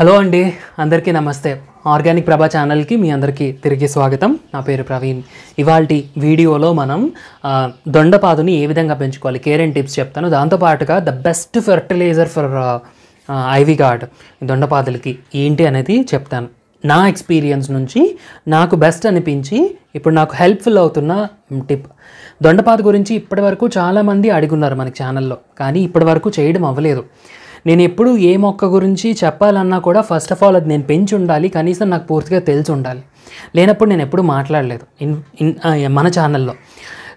hello అండి అందరికీ నమస్తే ఆర్గానిక్ ప్రభా ఛానల్కి మీ అందరికీ తిరిగి స్వాగతం నా పేరు ప్రవీణ్ ఇవాళ వీడియోలో మనం దొండపాదుని ఏ విధంగా పెంచుకోవాలి కేర్ అండ్ టిప్స్ చెప్తాను దాంతోపాటుగా the best fertiliser for ivy gourd దొండపాదులకి ఏంటి అనేది చెప్తాను నా ఎక్స్పీరియన్స్ నుంచి నాకు బెస్ట్ అనిపించి ఇప్పుడు నాకు హెల్ప్ఫుల్ అవుతున్న టిప్ దొండపాదు గురించి ఇప్పటివరకు చాలామంది అడిగి ఉన్నారు మనకి ఛానల్లో కానీ ఇప్పటివరకు చేయడం అవ్వలేదు నేను ఎప్పుడు ఏ మొక్క గురించి చెప్పాలన్నా కూడా ఫస్ట్ ఆఫ్ ఆల్ అది నేను పెంచి ఉండాలి కనీసం నాకు పూర్తిగా తెలిసి ఉండాలి లేనప్పుడు నేను ఎప్పుడు మాట్లాడలేదు ఇన్ ఇన్ మన ఛానల్లో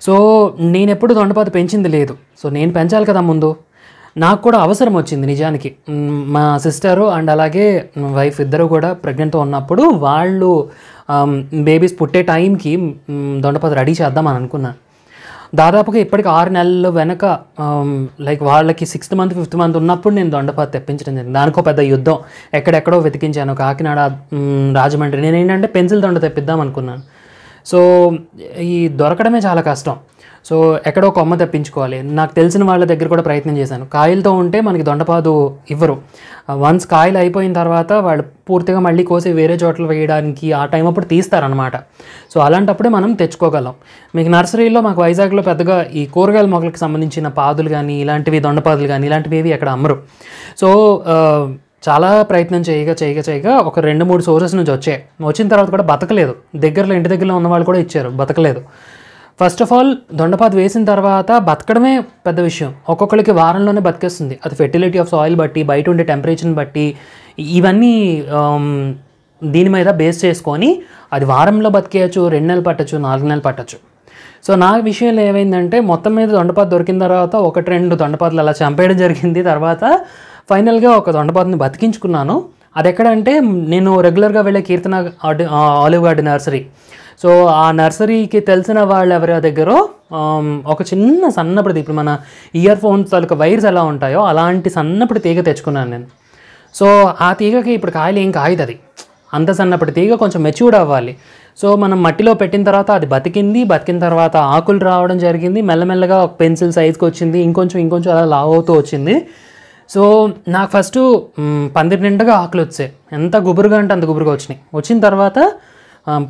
సో నేను ఎప్పుడు దొండపాత పెంచింది లేదు సో నేను పెంచాలి కదా ముందు నాకు కూడా అవసరం వచ్చింది నిజానికి మా సిస్టరు అండ్ అలాగే వైఫ్ ఇద్దరు కూడా ప్రెగ్నెంట్తో ఉన్నప్పుడు వాళ్ళు బేబీస్ పుట్టే టైంకి దొండపాత రెడీ చేద్దామని అనుకున్నాను దాదాపుగా ఇప్పటికి ఆరు నెలల వెనక లైక్ వాళ్ళకి సిక్స్త్ మంత్ ఫిఫ్త్ మంత్ ఉన్నప్పుడు నేను దొండపాత తెప్పించడం జరిగింది దానికో పెద్ద యుద్ధం ఎక్కడెక్కడో వెతికించాను కాకినాడ రాజమండ్రి నేను ఏంటంటే పెన్సిల్ దొండ తెప్పిద్దాం అనుకున్నాను సో ఈ దొరకడమే చాలా కష్టం సో ఎక్కడో కొమ్మ తెప్పించుకోవాలి నాకు తెలిసిన వాళ్ళ దగ్గర కూడా ప్రయత్నం చేశాను కాయలతో ఉంటే మనకి దొండపాదు ఇవ్వరు వన్స్ కాయలు అయిపోయిన తర్వాత వాళ్ళు పూర్తిగా మళ్ళీ కోసి వేరే చోట్ల వేయడానికి ఆ టైం అప్పుడు తీస్తారనమాట సో అలాంటప్పుడే మనం తెచ్చుకోగలం మీకు నర్సరీలో మాకు వైజాగ్లో పెద్దగా ఈ కూరగాయల మొక్కలకు సంబంధించిన పాదులు కానీ ఇలాంటివి దొండపాదులు కానీ ఇలాంటివి ఏవి అక్కడ అమ్మరు సో చాలా ప్రయత్నం చేయగా చేయగా చేయగా ఒక రెండు మూడు సోర్సెస్ నుంచి వచ్చాయి వచ్చిన తర్వాత కూడా బతకలేదు దగ్గరలో ఇంటి దగ్గరలో ఉన్న వాళ్ళు కూడా ఇచ్చారు బతకలేదు ఫస్ట్ ఆఫ్ ఆల్ దొండపాత వేసిన తర్వాత బతకడమే పెద్ద విషయం ఒక్కొక్కరికి వారంలోనే బతికేస్తుంది అది ఫెర్టిలిటీ ఆఫ్ సాయిల్ బట్టి బయట ఉండే టెంపరేచర్ని బట్టి ఇవన్నీ దీని మీద బేస్ చేసుకొని అది వారంలో బతికేయచ్చు రెండు నెలలు పట్టచ్చు నాలుగు నెలలు పట్టచ్చు సో నా విషయంలో ఏమైందంటే మొత్తం మీద దొండపాత దొరికిన తర్వాత ఒకటి రెండు దొండపాతలు అలా చంపేయడం జరిగింది తర్వాత ఫైనల్గా ఒక దొండపాతని బతికించుకున్నాను అది ఎక్కడంటే నేను రెగ్యులర్గా వెళ్ళే Keerthana olive garden nursery so ఆ నర్సరీకి తెలిసిన వాళ్ళు ఎవరి దగ్గర ఒక చిన్న సన్నప్పుడు ఇప్పుడు మన ఇయర్ ఫోన్స్ తాలూకా వైర్స్ ఎలా ఉంటాయో అలాంటి సన్నప్పుడు తీగ తెచ్చుకున్నాను నేను సో ఆ తీగకి ఇప్పుడు కాయలు ఏం కాయదు అది అంత సన్నప్పుడు తీగ కొంచెం మెచ్యూర్డ్ అవ్వాలి సో మనం మట్టిలో పెట్టిన తర్వాత అది బతికింది బతికిన తర్వాత ఆకులు రావడం జరిగింది మెల్లమెల్లగా ఒక పెన్సిల్ సైజ్కి వచ్చింది ఇంకొంచెం ఇంకొంచెం అలా లావ్ అవుతూ వచ్చింది సో నాకు ఫస్ట్ పందిరి నిండుగా ఆకులు వచ్చాయి ఎంత గుబురుగా అంటే అంత గుబురుగా వచ్చినాయి వచ్చిన తర్వాత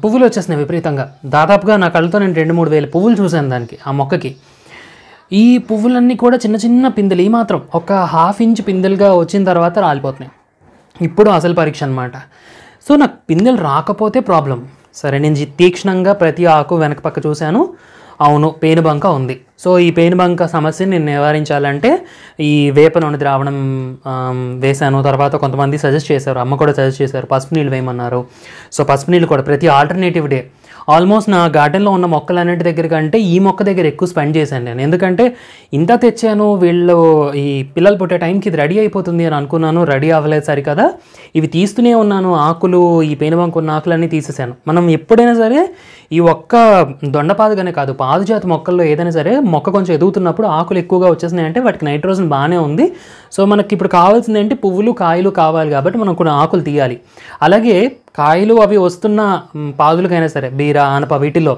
పువ్వులు వచ్చేసినాయి విపరీతంగా దాదాపుగా నా కళ్ళతో నేను రెండు మూడు వేల పువ్వులు చూశాను దానికి ఆ మొక్కకి ఈ పువ్వులన్నీ కూడా చిన్న చిన్న పిందెలు ఈ మాత్రం ఒక హాఫ్ ఇంచ్ పిందెలుగా వచ్చిన తర్వాత రాలిపోతున్నాయి ఇప్పుడు అసలు పరీక్ష అనమాట సో నాకు పిందెలు రాకపోతే ప్రాబ్లం సరే నేను తీక్షణంగా ప్రతి ఆకు వెనక పక్క చూశాను అవును పేనుబంక ఉంది సో ఈ పేనుబంక సమస్యని నేను నివారించాలంటే ఈ వేప నూనె ద్రావణం వేశాను తర్వాత కొంతమంది సజెస్ట్ చేశారు అమ్మ కూడా సజెస్ట్ చేశారు పసుపు నీళ్ళు వేయమన్నారు సో పసుపు నీళ్ళు కూడా ప్రతి ఆల్టర్నేటివ్ డే ఆల్మోస్ట్ నా గార్డెన్లో ఉన్న మొక్కలన్నింటి దగ్గర కంటే ఈ మొక్క దగ్గర ఎక్కువ స్పెండ్ చేశాను నేను ఎందుకంటే ఇంత తెచ్చాను వీళ్ళు ఈ పిల్లలు పుట్టే టైంకి ఇది రెడీ అయిపోతుంది అని అనుకున్నాను రెడీ అవ్వలేదు సరికదా ఇవి తీస్తూనే ఉన్నాను ఆకులు ఈ పేనుబంకు ఉన్న ఆకులన్నీ తీసేసాను మనం ఎప్పుడైనా సరే ఈ ఒక్క దొండపాదుగానే కాదు పాదుజాతి మొక్కల్లో ఏదైనా సరే మొక్క కొంచెం ఎదుగుతున్నప్పుడు ఆకులు ఎక్కువగా వచ్చేసినాయి అంటే వాటికి నైట్రోజన్ బాగానే ఉంది సో మనకి ఇప్పుడు కావాల్సింది ఏంటి పువ్వులు కాయలు కావాలి కాబట్టి మనం కొన్ని ఆకులు తీయాలి అలాగే కాయలు అవి వస్తున్న పాదులకైనా సరే బీర ఆనప వీటిల్లో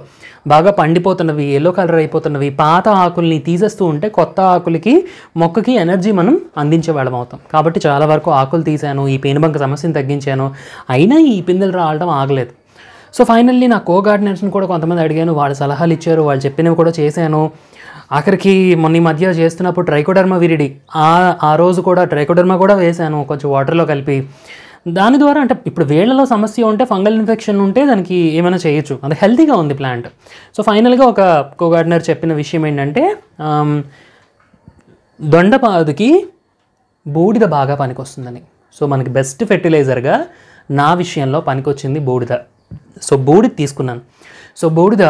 బాగా పండిపోతున్నవి ఎల్లో కలర్ అయిపోతున్నవి పాత ఆకుల్ని తీసేస్తూ ఉంటే కొత్త ఆకులకి మొక్కకి ఎనర్జీ మనం అందించేవాళ్ళం అవుతాం కాబట్టి చాలా వరకు ఆకులు తీశాను ఈ పేనుబంక సమస్యను తగ్గించాను అయినా ఈ పిందెలు రావడం ఆగలేదు సో ఫైనల్లీ నా కో గార్డెన్స్ని కూడా కొంతమంది అడిగాను వాళ్ళు సలహాలు ఇచ్చారు వాళ్ళు చెప్పినవి కూడా చేశాను ఆఖరికి మొన్న మధ్య చేస్తున్నప్పుడు ట్రైకోడర్మ విరిడి ఆ ఆ రోజు కూడా ట్రైకోడర్మ కూడా వేశాను కొంచెం వాటర్లో కలిపి దాని ద్వారా అంటే ఇప్పుడు వేళ్లలో సమస్య ఉంటే ఫంగల్ ఇన్ఫెక్షన్ ఉంటే దానికి ఏమైనా చేయొచ్చు అది హెల్తీగా ఉంది ప్లాంట్ సో ఫైనల్గా ఒక కో గార్డెనర్ చెప్పిన విషయం ఏంటంటే దొండపాదుకి బూడిద బాగా పనికొస్తుందని సో మనకి బెస్ట్ ఫెర్టిలైజర్గా నా విషయంలో పనికొచ్చింది బూడిద సో బూడిద తీసుకున్నాను సో బూడిద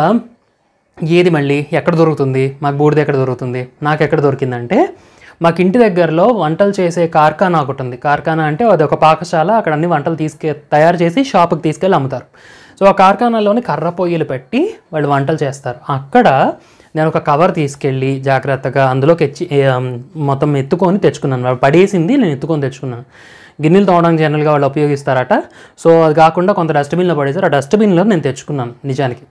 ఏది మళ్ళీ ఎక్కడ దొరుకుతుంది మాకు బూడిద ఎక్కడ దొరుకుతుంది నాకు ఎక్కడ దొరికిందంటే మాకు ఇంటి దగ్గరలో వంటలు చేసే కార్ఖానా ఒకటి ఉంది కార్ఖానా అంటే అది ఒక పాకశాల అక్కడ అన్ని వంటలు తీసుకే తయారు చేసి షాప్కి తీసుకెళ్ళి అమ్ముతారు సో ఆ కార్ఖానాలోని కర్ర పొయ్యిలు పెట్టి వాళ్ళు వంటలు చేస్తారు అక్కడ నేను ఒక కవర్ తీసుకెళ్ళి జాగ్రత్తగా అందులోకి ఎచ్చి మొత్తం ఎత్తుకొని తెచ్చుకున్నాను పడేసింది నేను ఎత్తుకొని తెచ్చుకున్నాను గిన్నెలు తోవడానికి జనరల్గా వాళ్ళు ఉపయోగిస్తారట సో అది కాకుండా కొంత డస్ట్బిన్లో పడేసారు ఆ డస్ట్బిన్లో నేను తెచ్చుకున్నాను నిజానికి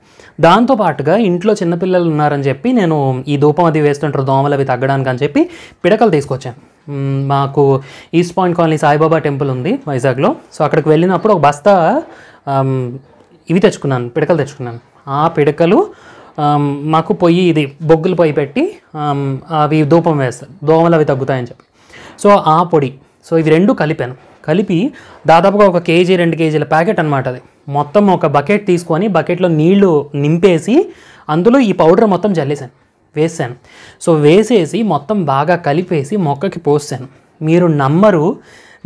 దాంతో పాటుగా ఇంట్లో చిన్నపిల్లలు ఉన్నారని చెప్పి నేను ఈ ధూపం అది వేస్తుంటారు దోమలు అవి తగ్గడానికి అని చెప్పి పిడకలు తీసుకొచ్చాను మాకు east point colony Saibaba temple ఉంది వైజాగ్లో సో అక్కడికి వెళ్ళినప్పుడు ఒక బస్తా ఇవి తెచ్చుకున్నాను పిడకలు తెచ్చుకున్నాను ఆ పిడకలు మాకు పొయ్యి ఇది బొగ్గులు పొయ్యి పెట్టి అవి ధూపం వేస్తారు దోమలు అవి తగ్గుతాయని చెప్పి సో ఆ పొడి సో ఇవి రెండు కలిపాను కలిపి దాదాపుగా ఒక కేజీ రెండు కేజీల ప్యాకెట్ అనమాట అది మొత్తం ఒక బకెట్ తీసుకొని బకెట్లో నీళ్లు నింపేసి అందులో ఈ పౌడర్ మొత్తం జల్లేశాను వేసాను సో వేసేసి మొత్తం బాగా కలిపేసి మొక్కకి పోసాను మీరు నమ్మరు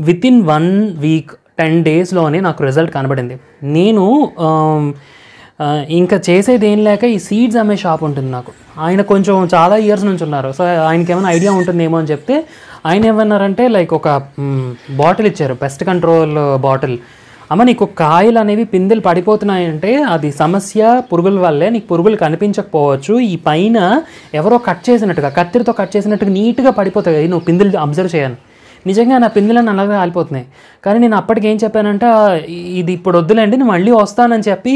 within one week ten డేస్లోనే నాకు రిజల్ట్ కనబడింది నేను ఇంకా చేసేది ఏం లేక ఈ సీడ్స్ అమ్మే షాప్ ఉంటుంది నాకు ఆయన కొంచెం చాలా ఇయర్స్ నుంచి ఉన్నారు సో ఆయనకి ఏమైనా ఐడియా ఉంటుందేమో అని చెప్తే ఆయన ఏమన్నారంటే లైక్ ఒక బాటిల్ ఇచ్చారు పెస్ట్ కంట్రోల్ బాటిల్ అమ్మ నీకు కాయలు అనేవి పిందెలు పడిపోతున్నాయంటే అది సమస్య పురుగుల వల్లే నీకు పురుగులు కనిపించకపోవచ్చు ఈ పైన ఎవరో కట్ చేసినట్టుగా కత్తిరితో కట్ చేసినట్టుగా నీట్గా పడిపోతాయి కదా నువ్వు పిందెలు అబ్జర్వ్ చేయను నిజంగా నా పిందులను అలాగే ఆలిపోతున్నాయి కానీ నేను అప్పటికి ఏం చెప్పానంటే ఇది ఇప్పుడు వద్దులేండి నేను మళ్ళీ వస్తానని చెప్పి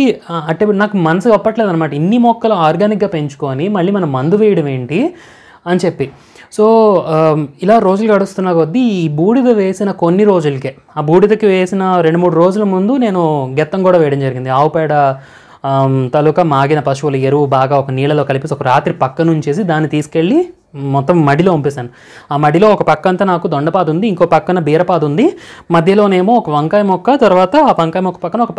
అంటే నాకు మనసు ఒప్పట్లేదు అనమాట ఇన్ని మొక్కలు ఆర్గానిక్గా పెంచుకొని మళ్ళీ మనం మందు వేయడం ఏంటి అని చెప్పి సో ఇలా రోజులు గడుస్తున్న కొద్దీ ఈ బూడిద వేసిన కొన్ని రోజులకే ఆ బూడిదకి వేసిన రెండు మూడు రోజుల ముందు నేను గెత్తం కూడా వేయడం జరిగింది ఆవుపేడ తాలూకా మాగిన పశువుల ఎరువు బాగా ఒక నీళ్ళలో కలిపేసి ఒక రాత్రి పక్క నుంచేసి దాన్ని తీసుకెళ్ళి మొత్తం మడిలో పంపేశాను ఆ మడిలో ఒక పక్క అంతా నాకు దొండపాదు ఉంది ఇంకో పక్కన బీరపాదు ఉంది మధ్యలోనేమో ఒక వంకాయ మొక్క తర్వాత ఆ వంకాయ మొక్క పక్కన ఒక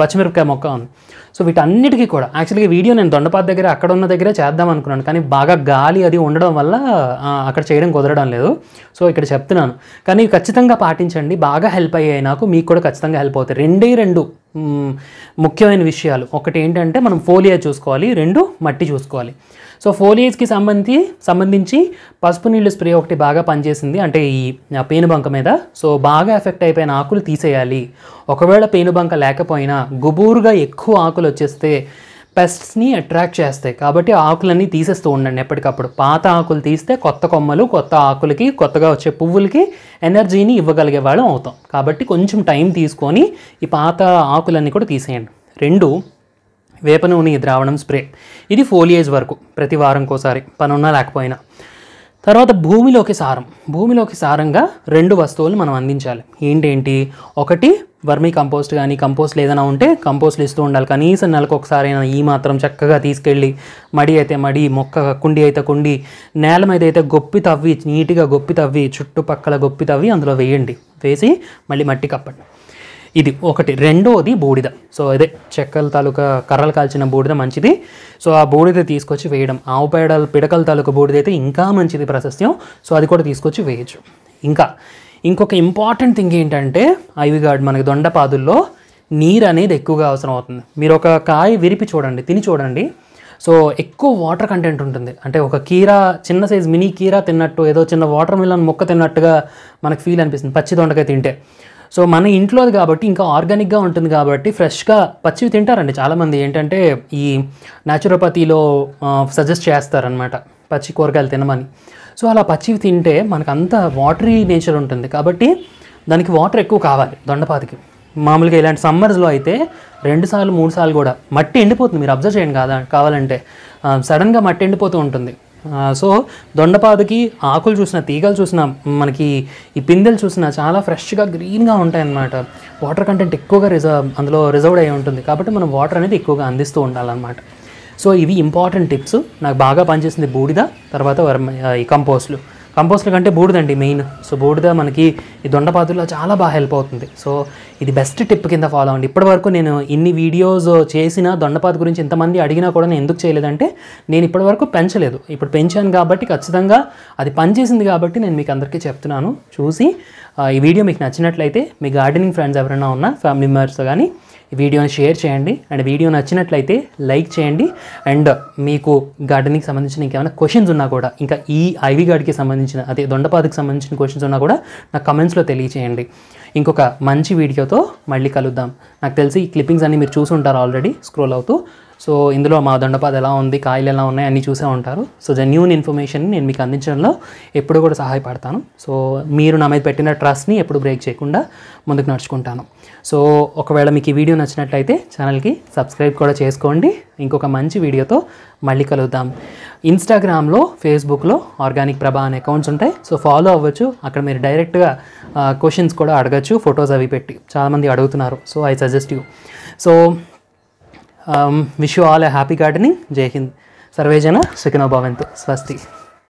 పచ్చిమిరపకాయ మొక్క ఉంది సో వీటన్నిటికీ కూడా యాక్చువల్గా వీడియో నేను దొండపాదు దగ్గర అక్కడ ఉన్న దగ్గర చేద్దాం అనుకున్నాను కానీ బాగా గాలి అది ఉండడం వల్ల అక్కడ చేయడం కుదరడం లేదు సో ఇక్కడ చెప్తున్నాను కానీ ఖచ్చితంగా పాటించండి బాగా హెల్ప్ అయ్యాయి నాకు మీకు కూడా ఖచ్చితంగా హెల్ప్ అవుతాయి రెండే రెండు ముఖ్యమైన విషయాలు ఒకటి ఏంటంటే మనం ఫోలియా చూసుకోవాలి రెండు మట్టి చూసుకోవాలి సో ఫోలియేజ్కి సంబంధించి సంబంధించి పసుపు నీళ్ళు స్ప్రే ఒకటి బాగా పనిచేసింది అంటే ఈ పేనుబంక మీద సో బాగా ఎఫెక్ట్ అయిపోయిన ఆకులు తీసేయాలి ఒకవేళ పేనుబంక లేకపోయినా గుబూరుగా ఎక్కువ ఆకులు వచ్చేస్తే పెస్ట్స్ని అట్రాక్ట్ చేస్తాయి కాబట్టి ఆకులన్నీ తీసేస్తూ ఉండండి ఎప్పటికప్పుడు పాత ఆకులు తీస్తే కొత్త కొమ్మలు కొత్త ఆకులకి కొత్తగా వచ్చే పువ్వులకి ఎనర్జీని ఇవ్వగలిగే వాళ్ళం అవుతాం కాబట్టి కొంచెం టైం తీసుకొని ఈ పాత ఆకులన్నీ కూడా తీసేయండి రెండు వేప నూనె ద్రావణం స్ప్రే ఇది ఫోలియేజ్ వరకు ప్రతి వారంకోసారి పనున్నా లేకపోయినా తర్వాత భూమిలోకి సారం భూమిలోకి సారంగా రెండు వస్తువులు మనం అందించాలి ఏంటేంటి ఒకటి వర్మీ కంపోస్ట్ కానీ కంపోస్ట్ ఏదైనా ఉంటే కంపోస్ట్లు ఇస్తూ ఉండాలి కనీసం నెలకు ఒకసారి అయినా ఈ మాత్రం చక్కగా తీసుకెళ్ళి మడి అయితే మడి మొక్క కుండి అయితే కుండి నేల మీద అయితే గొప్పి తవ్వి నీట్గా గొప్పి తవ్వి చుట్టుపక్కల గొప్పి తవ్వి అందులో వేయండి వేసి మళ్ళీ మట్టి కప్పండి ఇది ఒకటి రెండోది బూడిద సో అదే చెక్కల తాలూకా కర్రలు కాల్చిన బూడిద మంచిది సో ఆ బూడిద తీసుకొచ్చి వేయడం ఆవు పేడల పిడకల తాలూకా బూడిద అయితే ఇంకా మంచిది ప్రశస్త్యం సో అది కూడా తీసుకొచ్చి వేయచ్చు ఇంకా ఇంకొక ఇంపార్టెంట్ థింగ్ ఏంటంటే ఐవి గార్డ్ మనకి దొండపాదుల్లో నీరు అనేది ఎక్కువగా అవసరం అవుతుంది మీరు ఒక కాయ విరిపి చూడండి తిని చూడండి సో ఎక్కువ వాటర్ కంటెంట్ ఉంటుంది అంటే ఒక కీరా చిన్న సైజ్ మినీ కీరా తిన్నట్టు ఏదో చిన్న వాటర్ మిలన్ మొక్క తిన్నట్టుగా మనకు ఫీల్ అనిపిస్తుంది పచ్చి దొండకాయ తింటే సో మన ఇంట్లోది కాబట్టి ఇంకా ఆర్గానిక్గా ఉంటుంది కాబట్టి ఫ్రెష్గా పచ్చివి తింటారండి చాలామంది ఏంటంటే ఈ న్యాచురోపతిలో సజెస్ట్ చేస్తారనమాట పచ్చి కూరగాయలు తినమని సో అలా పచ్చివి తింటే మనకు అంత వాటరీ నేచర్ ఉంటుంది కాబట్టి దానికి వాటర్ ఎక్కువ కావాలి దొండపాతికి మామూలుగా ఇలాంటి సమ్మర్స్లో అయితే రెండు సార్లు మూడు సార్లు కూడా మట్టి ఎండిపోతుంది మీరు అబ్జర్వ్ చేయండి కాదా కావాలంటే సడన్గా మట్టి ఎండిపోతూ ఉంటుంది సో దొండపాదుకి ఆకులు చూసిన తీగలు చూసిన మనకి ఈ పిందెలు చూసిన చాలా ఫ్రెష్గా గ్రీన్గా ఉంటాయన్నమాట వాటర్ కంటెంట్ ఎక్కువగా రిజర్వ్ అందులో రిజర్వ్డ్ అయి ఉంటుంది కాబట్టి మనం వాటర్ అనేది ఎక్కువగా అందిస్తూ ఉండాలన్నమాట సో ఇవి ఇంపార్టెంట్ టిప్స్ నాకు బాగా పనిచేసింది బూడిద తర్వాత ఈ కంపోస్ట్లు కంపోస్ట్ల కంటే బూడిదండి మెయిన్ సో బూడిద మనకి ఈ దొండపాతుల్లో చాలా బాగా హెల్ప్ అవుతుంది సో ఇది బెస్ట్ టిప్ కింద ఫాలో అవ్వండి ఇప్పటివరకు నేను ఇన్ని వీడియోస్ చేసిన దొండపాతు గురించి ఇంతమంది అడిగినా కూడా నేను ఎందుకు చేయలేదంటే నేను ఇప్పటివరకు పెంచలేదు ఇప్పుడు పెంచాను కాబట్టి ఖచ్చితంగా అది పనిచేసింది కాబట్టి నేను మీకు అందరికీ చెప్తున్నాను చూసి ఈ వీడియో మీకు నచ్చినట్లయితే మీ గార్డెనింగ్ ఫ్రెండ్స్ ఎవరైనా ఉన్నా ఫ్యామిలీ మెంబర్స్ కానీ వీడియోని షేర్ చేయండి అండ్ వీడియో నచ్చినట్లయితే లైక్ చేయండి అండ్ మీకు గార్డెనింగ్ సంబంధించిన ఇంకేమైనా క్వశ్చన్స్ ఉన్నా కూడా ఇంకా ఈ ఐవీ గార్డ్కి సంబంధించిన అదే దొండపాతికి సంబంధించిన క్వశ్చన్స్ ఉన్నా కూడా నా కమెంట్స్లో తెలియచేయండి ఇంకొక మంచి వీడియోతో మళ్ళీ కలుద్దాం నాకు తెలిసి ఈ క్లిప్పింగ్స్ అన్నీ మీరు చూసి ఉంటారు ఆల్రెడీ స్క్రోల్ అవుతూ సో ఇందులో మా దొండపాద ఎలా ఉంది కాయలు ఎలా ఉన్నాయి అన్నీ చూసే ఉంటారు సో జెన్యూన్ ఇన్ఫర్మేషన్ నేను మీకు అందించడంలో ఎప్పుడు కూడా సహాయపడతాను సో మీరు నా మీద పెట్టిన ట్రస్ట్ని ఎప్పుడు బ్రేక్ చేయకుండా ముందుకు నడుచుకుంటాను సో ఒకవేళ మీకు ఈ వీడియో నచ్చినట్లయితే ఛానల్కి సబ్స్క్రైబ్ కూడా చేసుకోండి ఇంకొక మంచి వీడియోతో మళ్ళీ కలుద్దాం ఇన్స్టాగ్రామ్లో ఫేస్బుక్లో ఆర్గానిక్ ప్రభా అనే అకౌంట్స్ ఉంటాయి సో ఫాలో అవ్వచ్చు అక్కడ మీరు డైరెక్ట్గా క్వశ్చన్స్ కూడా అడగచ్చు ఫొటోస్ అవి పెట్టి చాలామంది అడుగుతున్నారు so I suggest you so wish you all a happy gardening Jai Hind సర్వేజన సుఖినో స్వస్తి